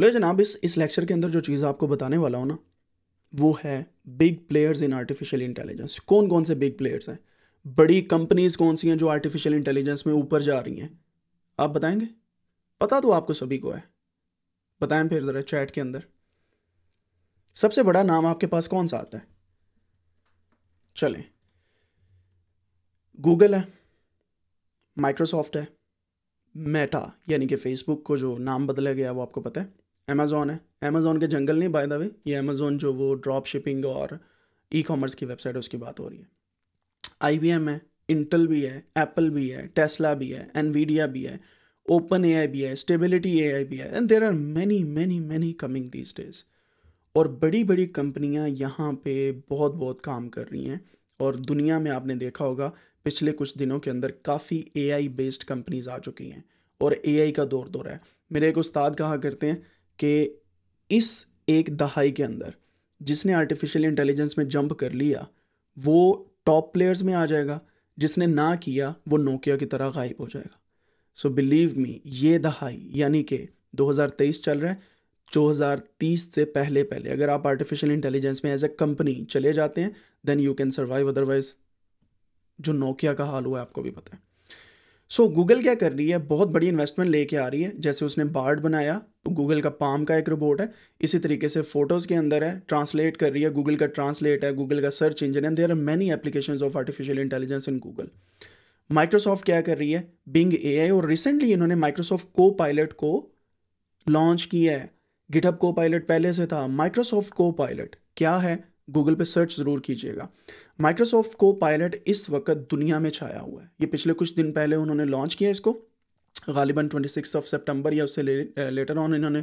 लो जनाब इस इस लेक्चर के अंदर जो चीज़ आपको बताने वाला हूँ ना वो है big players in artificial intelligence कौन कौन से बिग प्लेयर्स हैं बड़ी कंपनीज कौन सी हैं जो आर्टिफिशियल इंटेलिजेंस में ऊपर जा रही हैं आप बताएंगे पता तो आपको सभी को है बताएं फिर ज़रा चैट के अंदर सबसे बड़ा नाम आपके पास कौन सा आता है चलें गूगल है माइक्रोसॉफ्ट है मेटा यानी कि फेसबुक को जो नाम बदला गया वो आपको पता है अमेज़ोन है अमेज़ोन के जंगल नहीं बाय द वे ये अमेज़ोन जो वो ड्रॉप शिपिंग और ई कॉमर्स की वेबसाइट है उसकी बात हो रही है आई एम है इंटल भी है एप्पल भी है टेस्ला भी है एनवीडिया भी है ओपन ए आई भी है स्टेबिलिटी ए आई भी है and there are many many many coming these days और बड़ी बड़ी कंपनियां यहाँ पे बहुत बहुत काम कर रही हैं और दुनिया में आपने देखा होगा पिछले कुछ दिनों के अंदर काफ़ी ए आई बेस्ड कंपनीज आ चुकी हैं और ए आई का दौर दौर है मेरे एक उस्ताद कहा करते हैं कि इस एक दहाई के अंदर जिसने आर्टिफिशियल इंटेलिजेंस में जंप कर लिया वो टॉप प्लेयर्स में आ जाएगा जिसने ना किया वो नोकिया की तरह गायब हो जाएगा सो बिलीव मी ये दहाई यानी कि 2023 चल रहा है 2030 से पहले पहले अगर आप आर्टिफिशियल इंटेलिजेंस में एज ए कंपनी चले जाते हैं then you can survive otherwise जो नोकिया का हाल हुआ है आपको भी पता है सो so, गूगल क्या कर रही है बहुत बड़ी इन्वेस्टमेंट लेके आ रही है जैसे उसने बार्ड बनाया गूगल तो का पाम का एक रोबोट है इसी तरीके से फोटोज़ के अंदर है ट्रांसलेट कर रही है गूगल का ट्रांसलेट है गूगल का सर्च इंजन है there are many application of artificial intelligence in Google Microsoft क्या कर रही है बिंग ए और रिसेंटली इन्होंने माइक्रोसॉफ्ट को पायलट को लॉन्च किया है गिटअप को पायलट पहले से था माइक्रोसॉफ्ट को पायलट क्या है गूगल पे सर्च ज़रूर कीजिएगा माइक्रोसॉफ्ट को पायलट इस वक्त दुनिया में छाया हुआ है ये पिछले कुछ दिन पहले उन्होंने लॉन्च किया इसको गालिबा ट्वेंटी सिक्स ऑफ सेप्टेम्बर या उससे लेटर ऑन इन्होंने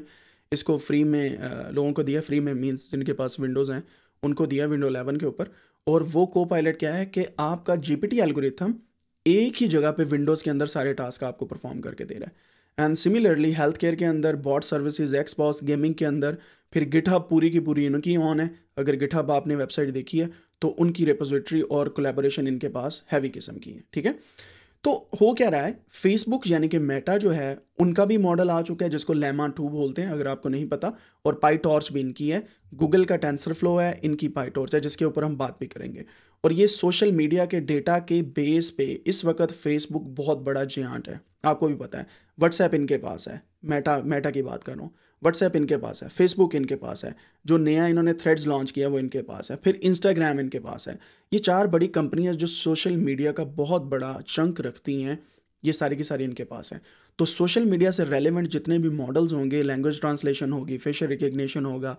इसको फ्री में लोगों को दिया फ्री में मीन्स जिनके पास विंडोज़ हैं उनको दिया विंडो एलेवन के ऊपर और वो को पायलट क्या है कि आपका जी पी एल्गोरिथम एक ही जगह पे विंडोज़ के अंदर सारे टास्क आपको परफॉर्म करके दे रहा है एंड सिमिलरली हेल्थ केयर के अंदर bot services Xbox gaming के अंदर फिर गिठा पूरी की पूरी इनकी ऑन है अगर गिठा आपने वेबसाइट देखी है तो उनकी रिपोजिटरी और कोलेबोरेशन इनके पास हैवी किस्म की है ठीक है तो हो क्या रहा है फेसबुक यानी कि मेटा जो है उनका भी मॉडल आ चुका है जिसको लेमा टू बोलते हैं अगर आपको नहीं पता और पाईटॉर्च भी इनकी है गूगल का टेंसर फ्लो है इनकी पाईटॉर्च है जिसके ऊपर हम बात भी करेंगे और ये सोशल मीडिया के डेटा के बेस पे इस वक्त फेसबुक बहुत बड़ा जियांट है आपको भी पता है व्हाट्सएप इनके पास है मेटा मेटा की बात करूँ व्हाट्सएप इनके पास है फेसबुक इनके पास है जो नया इन्होंने थ्रेड्स लॉन्च किया वो इनके पास है फिर इंस्टाग्राम इनके पास है ये चार बड़ी कंपनियाँ जो सोशल मीडिया का बहुत बड़ा चंक रखती हैं ये सारी की सारी इनके पास है तो सोशल मीडिया से रेलिवेंट जितने भी मॉडल्स होंगे लैंग्वेज ट्रांसलेशन होगी फेशियल रिकग्निशन होगा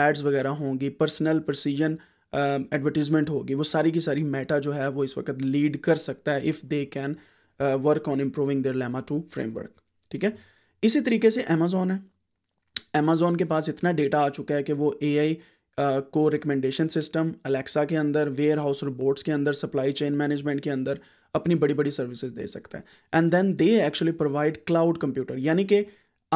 एड्स वगैरह होंगी पर्सनल प्रोसीजन एडवर्टीजमेंट होगी वो सारी की सारी मेटा जो है वो इस वक्त लीड कर सकता है if they can work on improving their Llama two framework ठीक है इसी तरीके से अमेज़ोन है अमेज़ोन के पास इतना डेटा आ चुका है कि वो ए आई को रिकमेंडेशन सिस्टम अलेक्सा के अंदर वेयर हाउस रोबोट्स के अंदर सप्लाई चेन मैनेजमेंट के अंदर अपनी बड़ी बड़ी सर्विसेज दे सकता है and then they actually provide cloud computer यानी कि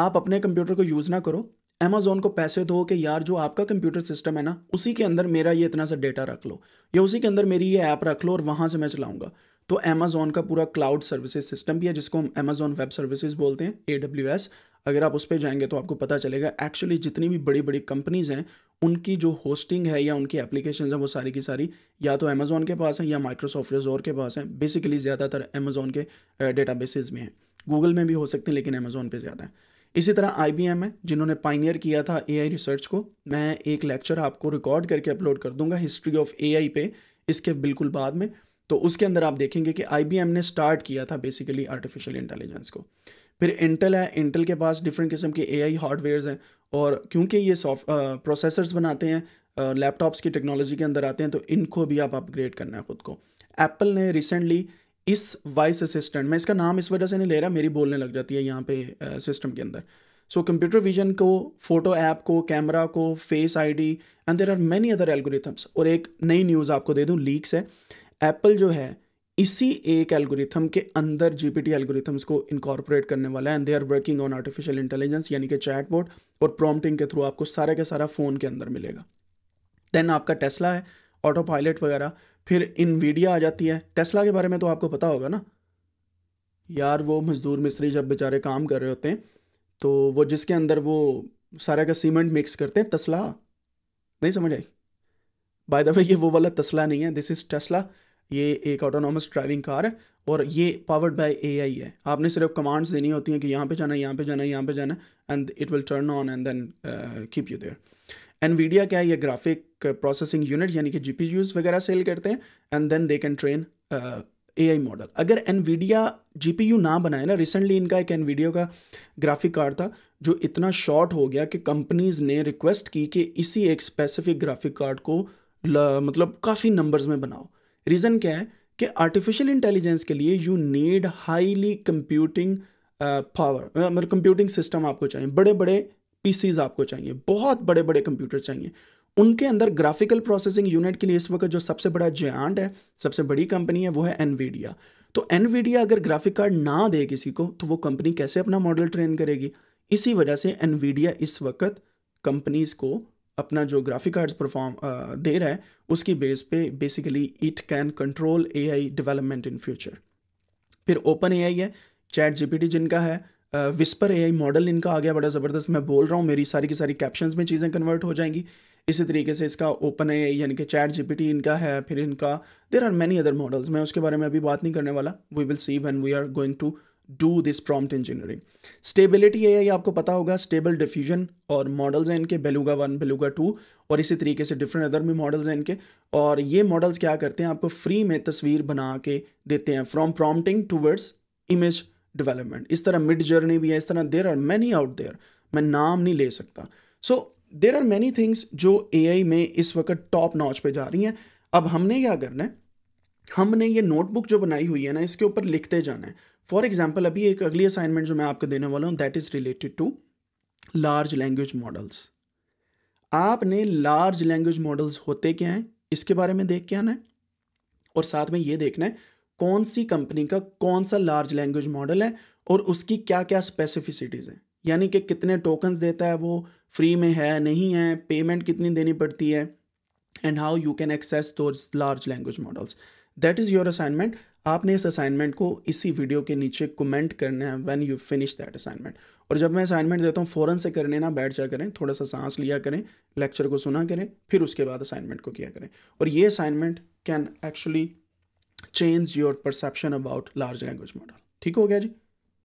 आप अपने कंप्यूटर को यूज़ ना करो अमेजोन को पैसे दो कि यार जो आपका कंप्यूटर सिस्टम है ना उसी के अंदर मेरा ये इतना सा डेटा रख लो या उसी के अंदर मेरी ये ऐप रख लो और वहाँ से मैं चलाऊँगा तो अमेज़ोन का पूरा क्लाउड सर्विसेज सिस्टम भी है जिसको हम अमेज़ोन वेब सर्विसेज बोलते हैं ए डब्ल्यू एस अगर आप उस पर जाएंगे तो आपको पता चलेगा एक्चुअली जितनी भी बड़ी बड़ी कंपनीज़ हैं उनकी जो होस्टिंग है या उनकी एप्लीकेशन है वो सारी की सारी या तो अमेज़ोन के पास है या माइक्रोसॉफ्ट रिजोर के पास है बेसिकली ज़्यादातर अमेज़ोन के डेटा में है गूगल में भी हो सकते हैं लेकिन अमेज़ोन पर ज़्यादा है इसी तरह आई बी एम है जिन्होंने पाइनियर किया था ए आई रिसर्च को मैं एक लेक्चर आपको रिकॉर्ड करके अपलोड कर दूंगा हिस्ट्री ऑफ ए आई पे इसके बिल्कुल बाद में तो उसके अंदर आप देखेंगे कि आई ने स्टार्ट किया था बेसिकली आर्टिफिशियल इंटेलिजेंस को फिर इंटेल है इंटेल के पास डिफरेंट किस्म के ए आई हार्डवेयर्स हैं और क्योंकि ये सॉफ्ट प्रोसेसर्स बनाते हैं लैपटॉप्स की टेक्नोलॉजी के अंदर आते हैं तो इनको भी आप अपग्रेड करना है ख़ुद को एप्पल ने रिसेंटली इस वॉइस असिस्टेंट मैं इसका नाम इस वजह से नहीं ले रहा मेरी बोलने लग जाती है यहाँ पे सिस्टम के अंदर सो कंप्यूटर विजन को फोटो ऐप को कैमरा को face ID and there are many other algorithms और एक नई न्यूज़ आपको दे दूँ लीक्स है एप्पल जो है इसी एक एल्गोरिथम के अंदर जीपीटी एल्गोरिथम्स को इनकॉर्पोरेट करने वाला है and they are working on artificial intelligence यानी कि बोर्ड और प्रॉम्प्टिंग के थ्रू आपको सारा का सारा फ़ोन के अंदर मिलेगा देन आपका टेस्ला है ऑटो पायलट वगैरह फिर इन आ जाती है टेस्ला के बारे में तो आपको पता होगा ना यार वो मज़दूर मिस्त्री जब बेचारे काम कर रहे होते हैं तो वो जिसके अंदर वो सारा का सीमेंट मिक्स करते हैं तस्ला नहीं समझ आई बाय द वे ये वो वाला तस्ला नहीं है दिस इज़ टेस्ला ये एक ऑटोनॉमस ड्राइविंग कार है और ये पावर्ड बाय एआई है आपने सिर्फ कमांड्स देनी होती हैं कि यहाँ पे जाना है यहाँ पे जाना है यहाँ पे जाना है and it will turn on and then keep you there Nvidia क्या है ये ग्राफिक प्रोसेसिंग यूनिट यानी कि जी वगैरह सेल करते हैं and then they can train a model अगर एनवीडिया जी ना बनाए ना रिसेंटली इनका एक एनवीडियो का ग्राफिक कार्ड था जो इतना शॉर्ट हो गया कि कंपनीज ने रिक्वेस्ट की कि इसी एक स्पेसिफिक ग्राफिक कार्ड को मतलब काफ़ी नंबर्स में बनाओ रीज़न क्या है कि आर्टिफिशियल इंटेलिजेंस के लिए you need highly computing power मतलब कंप्यूटिंग सिस्टम आपको चाहिए बड़े बड़े पीसीज आपको चाहिए बहुत बड़े बड़े कंप्यूटर चाहिए उनके अंदर ग्राफिकल प्रोसेसिंग यूनिट के लिए इस वक्त जो सबसे बड़ा जेआंट है सबसे बड़ी कंपनी है वो है एनवीडिया तो एनवीडिया अगर ग्राफिक कार्ड ना दे किसी को तो वो कंपनी कैसे अपना मॉडल ट्रेन करेगी इसी वजह से एनवीडिया इस वक्त कंपनीज को अपना जो ग्राफिक कार्ड्स परफॉर्म दे रहा है उसकी बेस पे basically it can control A I development in future फिर open A I chat T जिनका है विस्पर ए आई मॉडल इनका आ गया बड़ा ज़बरदस्त मैं बोल रहा हूँ मेरी सारी की सारी कैप्शन में चीज़ें कन्वर्ट हो जाएंगी इसी तरीके से इसका ओपन ए आई यानी कि चैट जी पी टी इनका है फिर इनका there are many other models मैं उसके बारे में अभी बात नहीं करने वाला we will see one we are going to do this prompt engineering stability है ये आपको पता होगा स्टेबल डिफ्यूजन और मॉडल्स हैं इनके बेलूगा वन बेलूगा टू और इसी तरीके से डिफरेंट अदर भी मॉडल्स हैं इनके और ये मॉडल्स क्या करते हैं आपको फ्री में तस्वीर बना के देते हैं from prompting towards image development इस तरह मिड जर्नी भी है इस तरह there are many out there मैं नाम नहीं ले सकता so there are many things जो ए आई में इस वक्त टॉप नॉच पर जा रही हैं अब हमने क्या करना है हमने ये नोटबुक जो बनाई हुई है ना इसके ऊपर लिखते जाना है फॉर एग्जाम्पल अभी एक अगली असाइनमेंट जो मैं आपको देने वाला हूँ that is related to large language models आपने लार्ज लैंग्वेज मॉडल्स होते क्या हैं इसके बारे में देख के आना है और साथ में ये देखना है कौन सी कंपनी का कौन सा लार्ज लैंग्वेज मॉडल है और उसकी क्या क्या स्पेसिफिसिटीज़ हैं यानी कि कितने टोकन्स देता है वो फ्री में है नहीं है पेमेंट कितनी देनी पड़ती है and how you can access to large language models that is your assignment आपने इस असाइनमेंट को इसी वीडियो के नीचे कमेंट करना है when you finish that assignment और जब मैं असाइनमेंट देता हूँ फ़ौरन से करने ना बैठ जा करें थोड़ा सा सांस लिया करें लेक्चर को सुना करें फिर उसके बाद असाइनमेंट को किया करें और ये assignment can actually change your perception about large language model ठीक हो गया जी